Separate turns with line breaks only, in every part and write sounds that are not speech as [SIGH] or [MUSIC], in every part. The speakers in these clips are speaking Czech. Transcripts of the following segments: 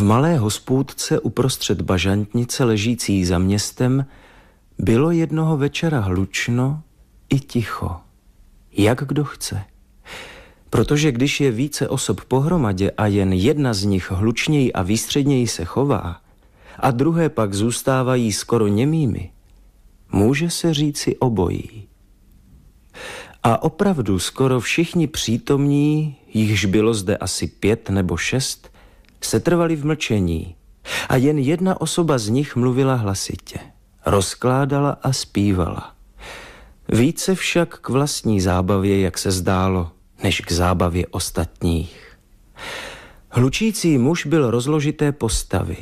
V malé hospůdce uprostřed bažantnice ležící za městem bylo jednoho večera hlučno i ticho. Jak kdo chce. Protože když je více osob pohromadě a jen jedna z nich hlučněji a výstředněji se chová, a druhé pak zůstávají skoro němými, může se říci obojí. A opravdu skoro všichni přítomní, jichž bylo zde asi pět nebo šest, setrvali v mlčení a jen jedna osoba z nich mluvila hlasitě. Rozkládala a zpívala. Více však k vlastní zábavě, jak se zdálo, než k zábavě ostatních. Hlučící muž byl rozložité postavy.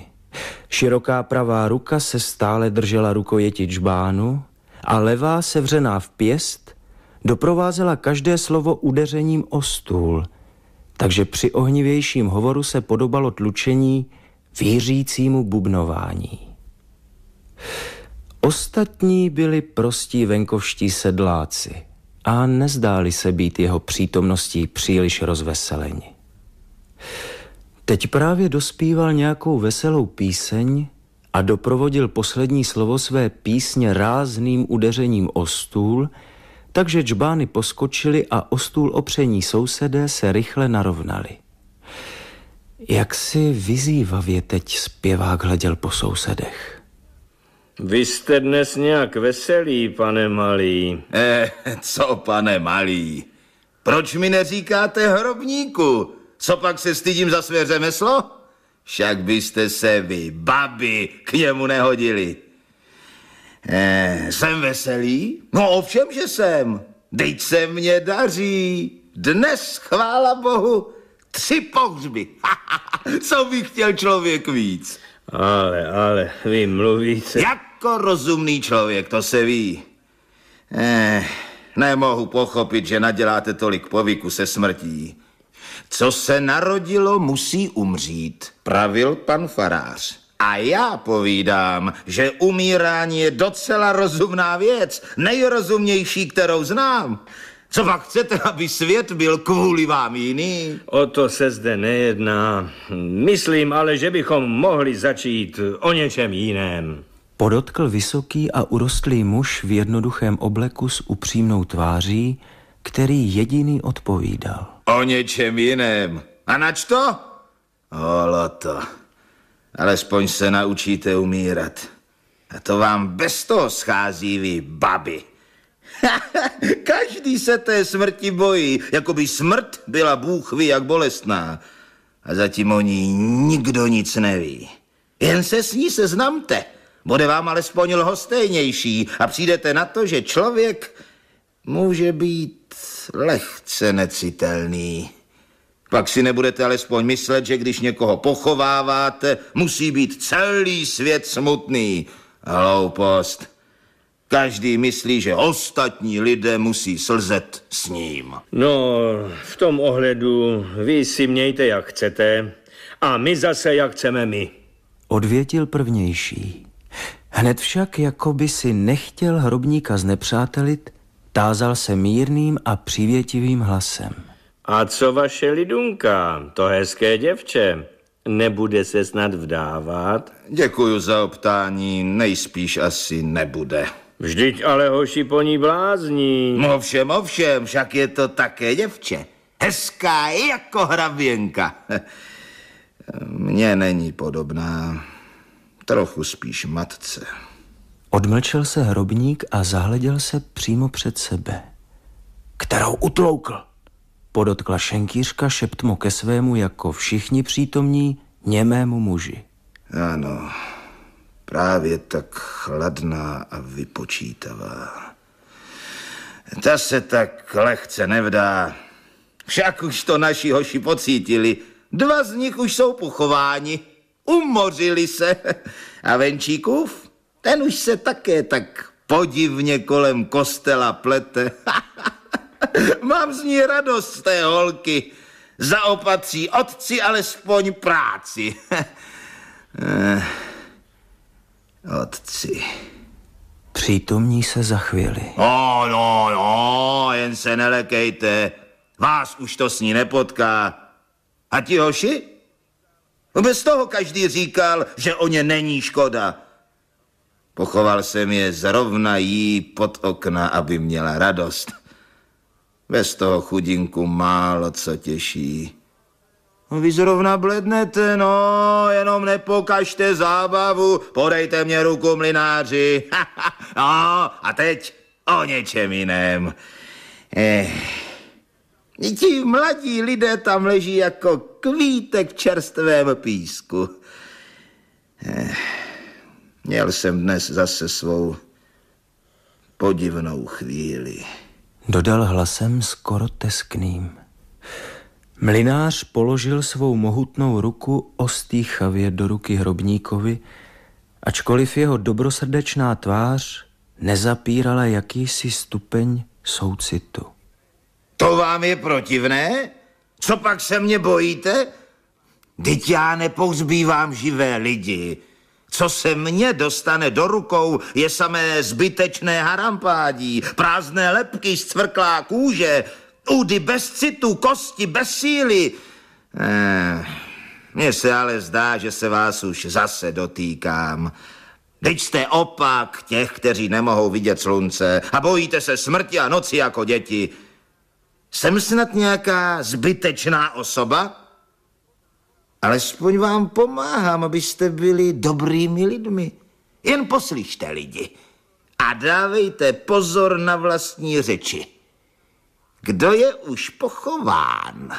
Široká pravá ruka se stále držela rukojeti džbánu a levá sevřená v pěst doprovázela každé slovo udeřením o stůl – takže při ohnivějším hovoru se podobalo tlučení vířícímu bubnování. Ostatní byli prostí venkovští sedláci a nezdáli se být jeho přítomností příliš rozveseleni. Teď právě dospíval nějakou veselou píseň a doprovodil poslední slovo své písně rázným udeřením o stůl – takže džbány poskočily a o stůl opření sousedé se rychle narovnali. Jak si vyzývavě teď zpěvák hleděl po sousedech.
Vy jste dnes nějak veselý, pane Malý. Eh, co, pane Malý? Proč mi neříkáte hrobníku? Co pak se stydím za své řemeslo? Však byste se vy, babi, k němu nehodili. Eh, jsem veselý? No ovšem, že jsem. Teď se mě daří. Dnes, chvála bohu, tři pohřby. Co by chtěl člověk víc? Ale, ale, vy mluvíte... Jako rozumný člověk, to se ví. Eh, nemohu pochopit, že naděláte tolik povyku se smrtí. Co se narodilo, musí umřít, pravil pan farář. A já povídám, že umírání je docela rozumná věc, nejrozumnější, kterou znám. Co pak chcete, aby svět byl kvůli vám jiný? O to se zde nejedná. Myslím ale, že bychom mohli začít o něčem jiném.
Podotkl vysoký a urostlý muž v jednoduchém obleku s upřímnou tváří, který jediný odpovídal.
O něčem jiném. A nač to? Holo to. Alespoň se naučíte umírat. A to vám bez toho schází vy, baby. Každý se té smrti bojí, jako by smrt byla bůh ví, jak bolestná. A zatím o ní nikdo nic neví. Jen se s ní seznamte. Bude vám alespoň lhostejnější a přijdete na to, že člověk může být lehce necitelný. Pak si nebudete alespoň myslet, že když někoho pochováváte, musí být celý svět smutný. Hloupost. Každý myslí, že ostatní lidé musí slzet s ním. No, v tom ohledu vy si
mějte, jak chcete, a my zase, jak chceme my. Odvětil prvnější. Hned však, jako by si nechtěl hrobníka znepřátelit, tázal se mírným a přivětivým hlasem.
A co vaše Lidunka, to hezké děvče? Nebude se snad vdávat? Děkuju za optání, nejspíš asi nebude. Vždyť ale hoši po ní blázní. Ovšem, ovšem, však je to také děvče. Hezká jako hravěnka. [LAUGHS] Mně není podobná, trochu spíš matce. Odmlčel se hrobník a zahleděl se přímo před
sebe, kterou utloukl podotkla šenkýřka šeptmo mu ke svému jako všichni přítomní němému muži. Ano,
právě tak chladná a vypočítavá. Ta se tak lehce nevdá. Však už to naši hoši pocítili. Dva z nich už jsou pochováni. Umořili se. A Venčíkův? Ten už se také tak podivně kolem kostela plete. [LAUGHS] [LAUGHS] Mám z ní radost té holky. Zaopatří otci alespoň práci. [LAUGHS]
Eh, otci. Přítomní se zachvěli.
No, no, no, jen se nelekejte. Vás už to s ní nepotká. A ti hoši? Bez toho každý říkal, že o ně není škoda. Pochoval jsem je zrovna jí pod okna, aby měla radost. Bez toho chudinku málo co těší. Vy zrovna blednete, no, jenom nepokažte zábavu, podejte mě ruku, mlináři. no, a teď o něčem jiném. Eh, ti mladí lidé tam leží jako kvítek v čerstvém písku. Eh, měl jsem dnes zase svou podivnou chvíli.
Dodal hlasem skoro teskným.
Mlinář položil
svou mohutnou ruku ostýchavě do ruky hrobníkovi, ačkoliv jeho dobrosrdečná tvář nezapírala jakýsi stupeň soucitu.
To vám je protivné? Co pak se mě bojíte? Teď já nepouzbývám živé lidi. Co se mně dostane do rukou, je samé zbytečné harampádí, prázdné lepky, zcvrklá kůže, údy bez citu, kosti bez síly. Eh, mně se ale zdá, že se vás už zase dotýkám. Teď jste opak těch, kteří nemohou vidět slunce a bojíte se smrti a noci jako děti. Jsem snad nějaká zbytečná osoba? Alespoň vám pomáhám, abyste byli dobrými lidmi. Jen poslyšte lidi a dávejte pozor na vlastní řeči. Kdo je už pochován,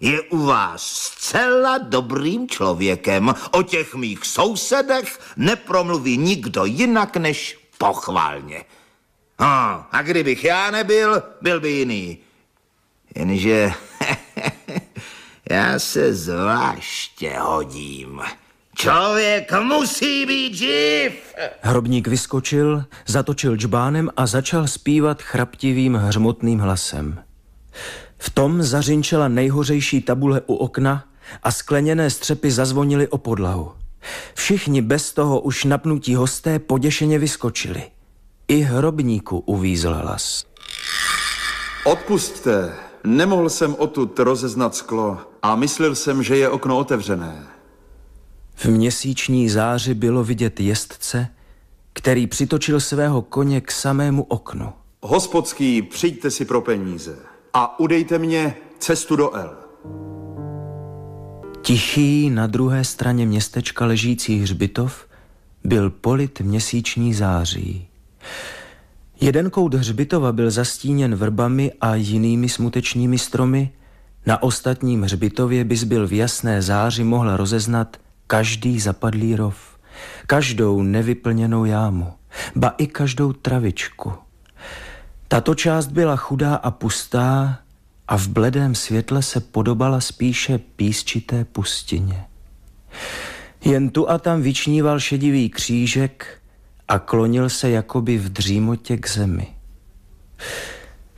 je u vás zcela dobrým člověkem. O těch mých sousedech nepromluví nikdo jinak než pochválně. Hm, a kdybych já nebyl, byl by jiný. Jenže [LAUGHS] Já se zvláště hodím. Člověk musí být živ!
Hrobník vyskočil, zatočil džbánem a začal zpívat chraptivým, hřmotným hlasem. V tom zařinčela nejhořejší tabule u okna a skleněné střepy zazvonily o podlahu. Všichni bez toho už napnutí hosté poděšeně vyskočili. I hrobníku uvízl hlas. Odpustte, Nemohl jsem odtud rozeznat sklo a myslel jsem, že je okno otevřené. V měsíční záři bylo vidět jezdce, který přitočil svého koně k samému oknu. Hospodský, přijďte si pro peníze a udejte mě cestu do El. Tichý na druhé straně městečka ležící hřbitov byl polit měsíční září. Jeden kout hřbitova byl zastíněn vrbami a jinými smutečními stromy, na ostatním hřbitově bys byl v jasné záři mohl rozeznat každý zapadlý rov, každou nevyplněnou jámu, ba i každou travičku. Tato část byla chudá a pustá a v bledém světle se podobala spíše písčité pustině. Jen tu a tam vyčníval šedivý křížek, a klonil se jakoby v dřímotě k zemi.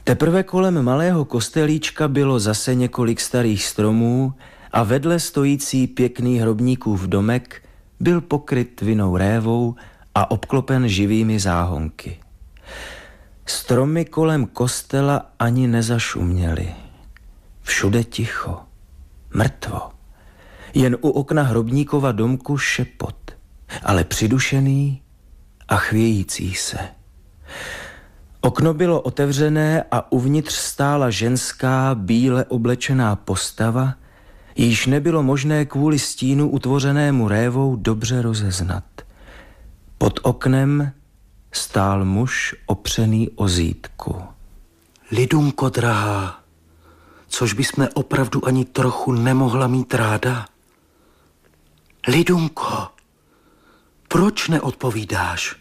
Teprve kolem malého kostelíčka bylo zase několik starých stromů a vedle stojící pěkný hrobníkův domek byl pokryt vinou révou a obklopen živými záhonky. Stromy kolem kostela ani nezašuměly. Všude ticho, mrtvo. Jen u okna hrobníkova domku šepot, ale přidušený a chvějící se. Okno bylo otevřené a uvnitř stála ženská, bíle oblečená postava, již nebylo možné kvůli stínu utvořenému révou dobře rozeznat. Pod oknem stál muž opřený o zítku.
Lidunko drahá, což by jsme opravdu ani trochu nemohla mít ráda? Lidunko! Proč neodpovídáš?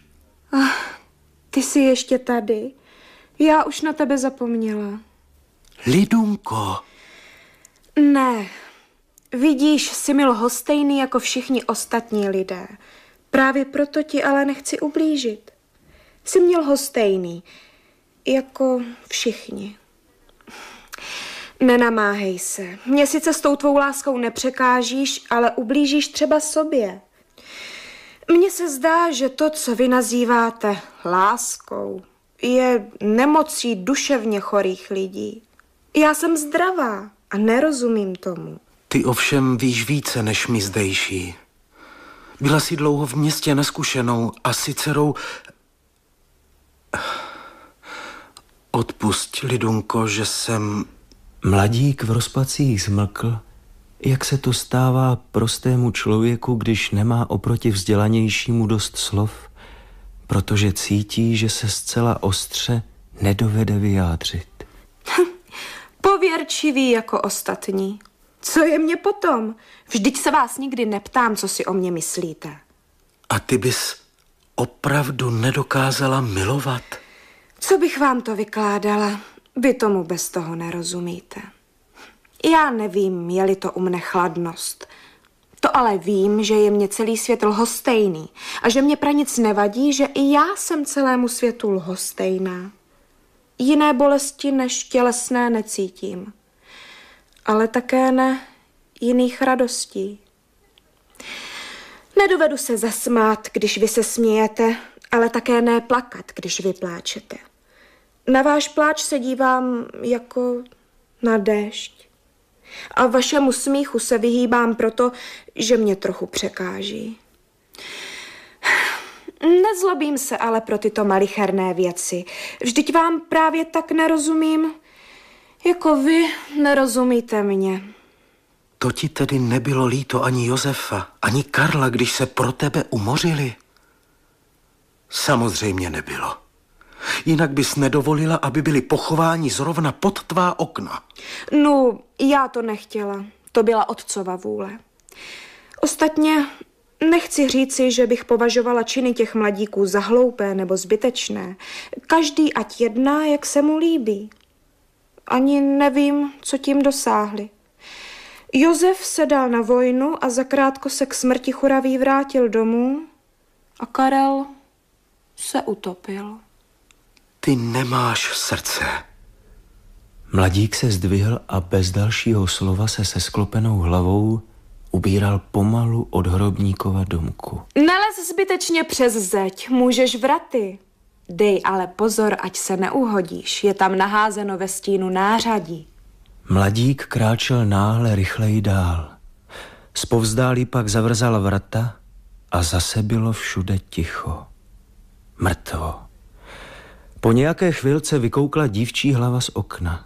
Ach, ty jsi ještě tady. Já už na tebe zapomněla.
Lidunko.
Ne. Vidíš, jsi mil hostejný jako všichni ostatní lidé. Právě proto ti ale nechci ublížit. Jsi měl hostejný, jako všichni. Nenamáhej se. Mě sice s tou tvou láskou nepřekážíš, ale ublížíš třeba sobě. Mně se zdá, že to, co vy nazýváte láskou, je nemocí duševně chorých lidí. Já jsem zdravá a nerozumím tomu.
Ty ovšem víš více než mi zdejší. Byla jsi dlouho v městě neskušenou a si dcerou... Odpust, Lidunko, že jsem... Mladík v rozpacích zmlkl
jak se to stává prostému člověku, když nemá oproti vzdělanějšímu dost slov, protože cítí, že se zcela ostře nedovede
vyjádřit?
Hm, Pověrčivý jako ostatní. Co je mě potom? Vždyť se vás nikdy neptám, co si o mě myslíte.
A ty bys opravdu nedokázala milovat?
Co bych vám to vykládala? Vy tomu bez toho nerozumíte. Já nevím, je-li to u mne chladnost. To ale vím, že je mě celý svět lhostejný a že mě pranic nevadí, že i já jsem celému světu lhostejná. Jiné bolesti než tělesné necítím, ale také ne jiných radostí. Nedovedu se zasmát, když vy se smějete, ale také ne plakat, když vy pláčete. Na váš pláč se dívám jako na déšť. A vašemu smíchu se vyhýbám proto, že mě trochu překáží. [SIGHS] Nezlobím se ale pro tyto malicherné věci. Vždyť vám právě tak nerozumím, jako vy nerozumíte mě.
To ti tedy nebylo líto ani Josefa, ani Karla, když se pro tebe umořili? Samozřejmě nebylo. Jinak bys nedovolila, aby byli pochováni zrovna pod tvá okna.
No, já to nechtěla. To byla otcova vůle. Ostatně nechci říci, že bych považovala činy těch mladíků za hloupé nebo zbytečné. Každý ať jedná, jak se mu líbí. Ani nevím, co tím dosáhli. Josef se dal na vojnu a zakrátko se k smrti churavý vrátil domů a Karel se utopil.
Ty nemáš srdce.
Mladík se zdvihl a bez dalšího slova se se sklopenou hlavou ubíral pomalu od hrobníkova domku.
Nelez zbytečně přes zeď, můžeš vraty. Dej ale pozor, ať se neuhodíš, je tam naházeno ve stínu nářadí.
Mladík kráčel náhle rychleji dál. Spovzdálí pak zavrzal vrata a zase bylo všude ticho. Mrtvo. Po nějaké chvilce vykoukla dívčí hlava z okna.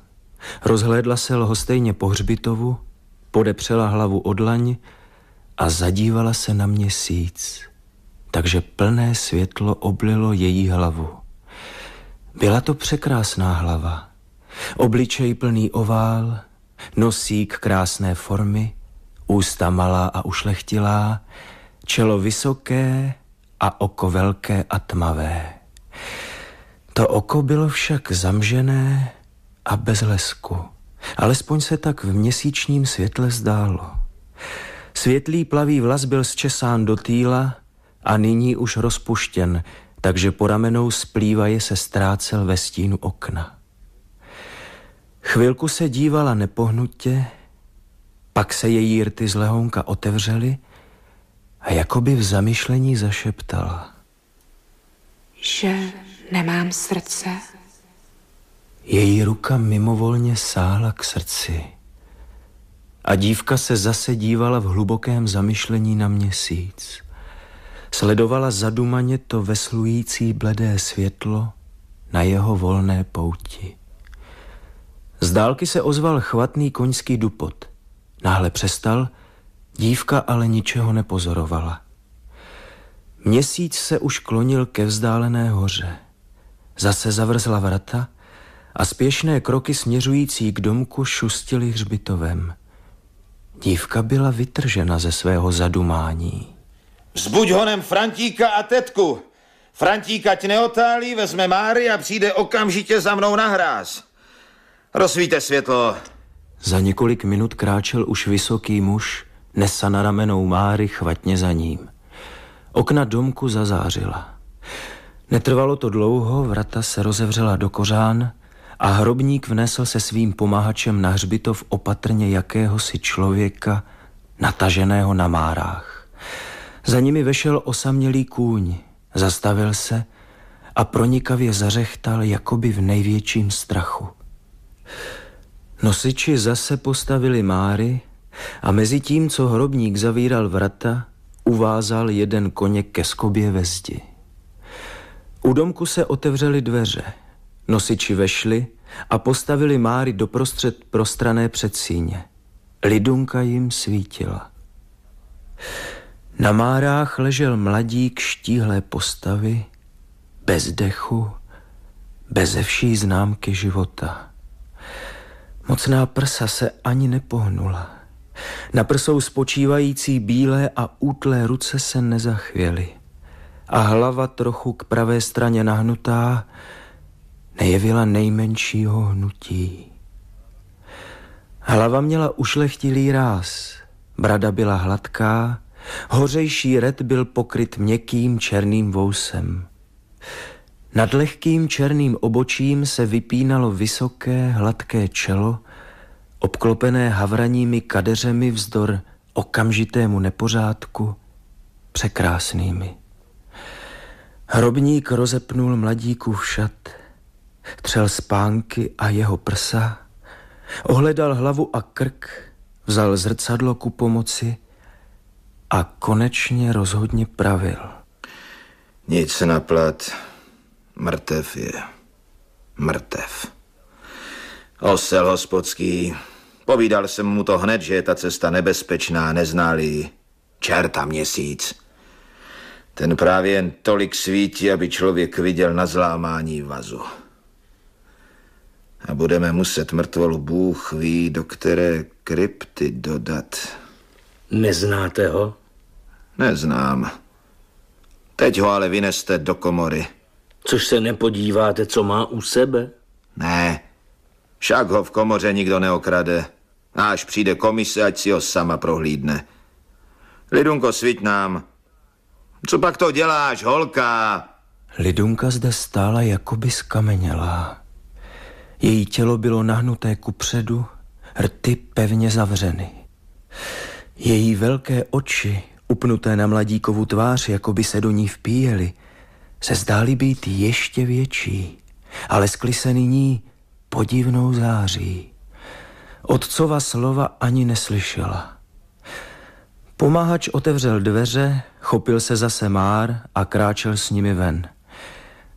Rozhlédla se lhostejně po hřbitovu, podepřela hlavu od laň a zadívala se na měsíc, takže plné světlo oblilo její hlavu. Byla to překrásná hlava. Obličej plný ovál, nosík krásné formy, ústa malá a ušlechtilá, čelo vysoké a oko velké a tmavé. To oko bylo však zamžené a bez lesku. Alespoň se tak v měsíčním světle zdálo. Světlý plavý vlas byl zčesán do týla a nyní už rozpuštěn, takže po ramenou splývaje se ztrácel ve stínu okna. Chvilku se dívala nepohnutě, pak se její rty z lehonka otevřely a jakoby v zamyšlení zašeptala.
Že Nemám srdce?
Její ruka mimovolně sáhla k srdci a dívka se zase dívala v hlubokém zamyšlení na měsíc. Sledovala zadumaně to veslující bledé světlo na jeho volné pouti. Z dálky se ozval chvatný koňský dupot. Náhle přestal, dívka ale ničeho nepozorovala. Měsíc se už klonil ke vzdálené hoře. Zase zavrzla vrata a spěšné kroky směřující k domku šustily hřbitovem. Dívka
byla vytržena ze
svého zadumání.
Zbuď honem Frantíka a tetku. Frantíka tě neotálí, vezme Máry a přijde okamžitě za mnou na hráz. Rozsvíte světlo.
Za několik minut kráčel už vysoký muž, nesa na ramenou Máry chvatně za ním. Okna domku zazářila. Netrvalo to dlouho, vrata se rozevřela do kořán a hrobník vnesl se svým pomáhačem na hřbitov opatrně jakéhosi člověka nataženého na márách. Za nimi vešel osamělý kůň, zastavil se a pronikavě zařechtal jakoby v největším strachu. Nosiči zase postavili máry a mezi tím, co hrobník zavíral vrata, uvázal jeden koně ke skobě ve zdi. U domku se otevřely dveře. Nosiči vešli a postavili Máry doprostřed prostrané předsíně. Lidunka jim svítila. Na Márách ležel mladík štíhlé postavy, bez dechu, bez vší známky života. Mocná prsa se ani nepohnula. Na prsou spočívající bílé a útlé ruce se nezachvěly a hlava trochu k pravé straně nahnutá nejevila nejmenšího hnutí. Hlava měla ušlechtilý ráz, brada byla hladká, hořejší red byl pokryt měkkým černým vousem. Nad lehkým černým obočím se vypínalo vysoké, hladké čelo, obklopené havraními kadeřemi vzdor okamžitému nepořádku, překrásnými. Hrobník rozepnul mladíku šat, třel spánky a jeho prsa, ohledal hlavu a krk, vzal zrcadlo ku pomoci a konečně rozhodně pravil.
Nic naplat, mrtev je mrtev. Osel hospodský, povídal jsem mu to hned, že je ta cesta nebezpečná, neználi čerta měsíc. Ten právě jen tolik svítí, aby člověk viděl na zlámání vazu. A budeme muset mrtvolu Bůh ví, do které krypty dodat. Neznáte ho? Neznám. Teď ho ale vyneste do komory. Což se nepodíváte, co má u sebe? Ne, však ho v komoře nikdo neokrade. A až přijde komise, ať si ho sama prohlídne. Lidunko, svít nám. Co pak to děláš, holka?
Lidunka zde stála jakoby skamenělá. Její tělo bylo nahnuté ku předu, rty pevně zavřeny. Její velké oči, upnuté na mladíkovu tvář, jako by se do ní vpíjeli, se zdály být ještě větší, ale skly se nyní podivnou září. Otcova slova ani neslyšela. Pomáhač otevřel dveře, chopil se zase már a kráčel s nimi ven.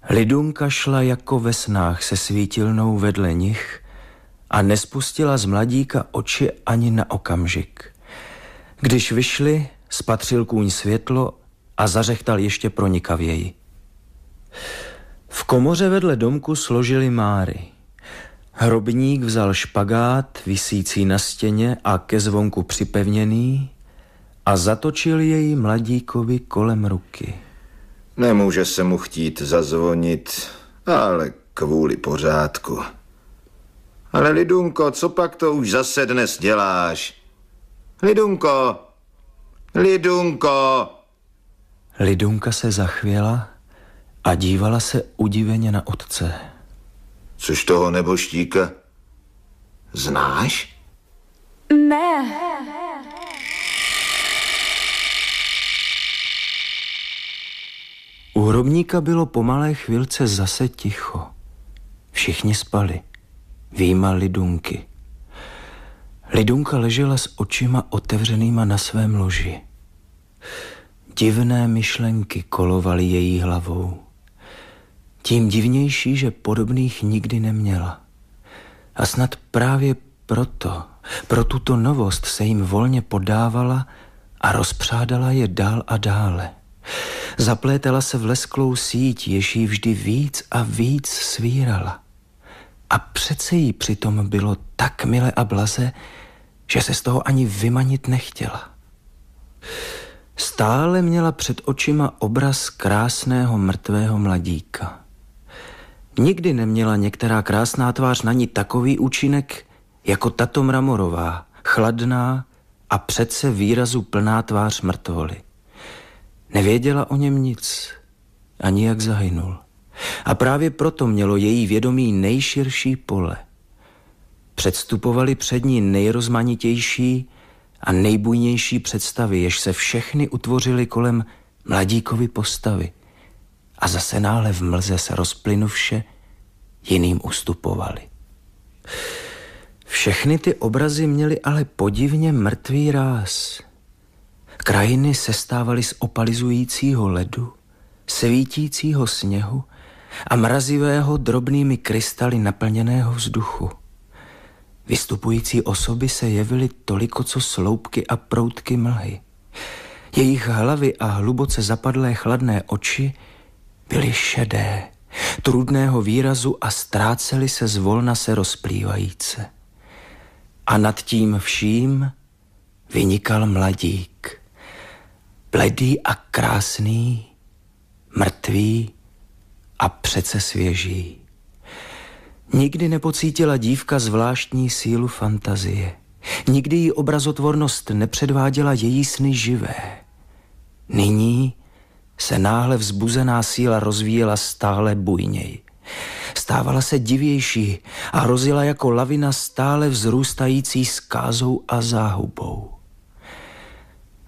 Lidunka šla jako ve snách se svítilnou vedle nich a nespustila z mladíka oči ani na okamžik. Když vyšli, spatřil kůň světlo a zařechtal ještě pronikavěji. V komoře vedle domku složili máry. Hrobník vzal špagát, visící na stěně a ke zvonku připevněný, a zatočil jej mladíkovi kolem ruky.
Nemůže se mu chtít zazvonit, ale kvůli pořádku. Ale Lidunko, co pak to už zase dnes děláš? Lidunko! Lidunko!
Lidunka se zachvěla a dívala se udiveně na otce.
Což toho neboštíka? Znáš?
Ne. ne.
U hrobníka bylo po malé chvilce zase ticho. Všichni spali, výjima Lidunky. Lidunka ležela s očima otevřenýma na svém loži. Divné myšlenky kolovaly její hlavou. Tím divnější, že podobných nikdy neměla. A snad právě proto, pro tuto novost se jim volně podávala a rozpřádala je dál a dále. Zaplétala se v lesklou síť, jež jí vždy víc a víc svírala. A přece jí přitom bylo tak milé a blaze, že se z toho ani vymanit nechtěla. Stále měla před očima obraz krásného mrtvého mladíka. Nikdy neměla některá krásná tvář na ní takový účinek, jako tato mramorová, chladná a přece výrazu plná tvář mrtvoly. Nevěděla o něm nic, ani jak zahynul. A právě proto mělo její vědomí nejširší pole. Předstupovali před ní nejrozmanitější a nejbujnější představy, jež se všechny utvořily kolem mladíkovy postavy. A zase náhle v mlze se rozplynuvše jiným ustupovali. Všechny ty obrazy měly ale podivně mrtvý ráz – Krajiny sestávaly z opalizujícího ledu, svítícího sněhu a mrazivého drobnými krystaly naplněného vzduchu. Vystupující osoby se jevily toliko co sloupky a proutky mlhy. Jejich hlavy a hluboce zapadlé chladné oči byly šedé, trudného výrazu a ztrácely se zvolna se rozplývajíce. A nad tím vším vynikal mladík bledý a krásný, mrtvý a přece svěží. Nikdy nepocítila dívka zvláštní sílu fantazie. Nikdy jí obrazotvornost nepředváděla její sny živé. Nyní se náhle vzbuzená síla rozvíjela stále bujněji. Stávala se divější a rozila jako lavina stále vzrůstající skázou a záhubou.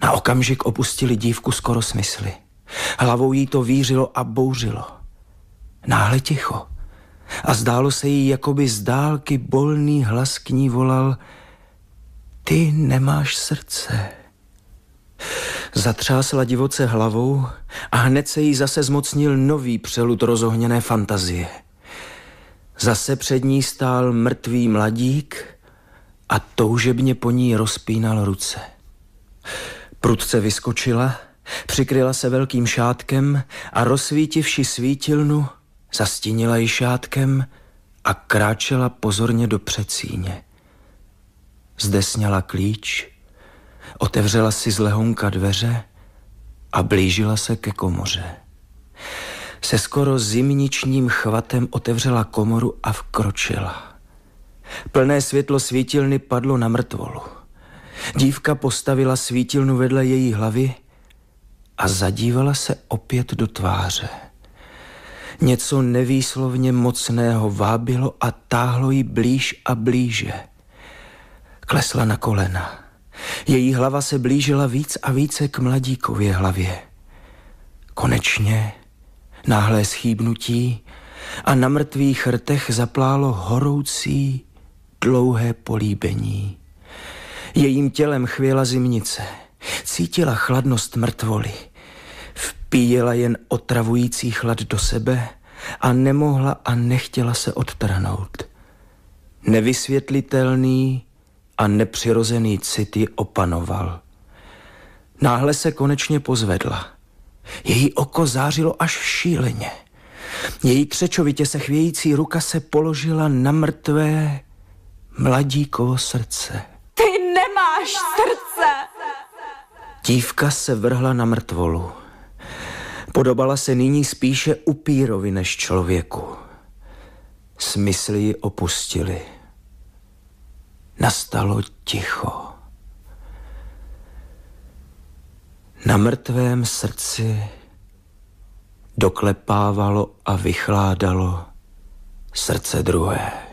Na okamžik opustili dívku skoro smysly. Hlavou jí to vířilo a bouřilo. Náhle ticho. A zdálo se jí, jako by z dálky bolný hlas k ní volal Ty nemáš srdce. Zatřásla divoce hlavou a hned se jí zase zmocnil nový přelud rozohněné fantazie. Zase před ní stál mrtvý mladík a toužebně po ní rozpínal ruce. Prudce vyskočila, přikryla se velkým šátkem a rozsvítivši svítilnu, zastínila ji šátkem a kráčela pozorně do přecíně. Zde sněla klíč, otevřela si z lehonka dveře a blížila se ke komoře. Se skoro zimničním chvatem otevřela komoru a vkročila. Plné světlo svítilny padlo na mrtvolu. Dívka postavila svítilnu vedle její hlavy a zadívala se opět do tváře. Něco nevýslovně mocného vábilo a táhlo ji blíž a blíže. Klesla na kolena. Její hlava se blížila víc a více k mladíkově hlavě. Konečně náhlé schýbnutí a na mrtvých rtech zaplálo horoucí, dlouhé políbení. Jejím tělem chvěla zimnice. Cítila chladnost mrtvoli. Vpíjela jen otravující chlad do sebe a nemohla a nechtěla se odtrhnout. Nevysvětlitelný a nepřirozený cit ji opanoval. Náhle se konečně pozvedla. Její oko zářilo až šíleně. Její křečovitě se chvějící ruka se položila na mrtvé mladíkovo srdce
nemáš srdce.
Dívka se vrhla na mrtvolu. Podobala se nyní spíše upírovi než člověku. Smysly ji opustili. Nastalo ticho. Na mrtvém srdci doklepávalo a vychládalo srdce druhé.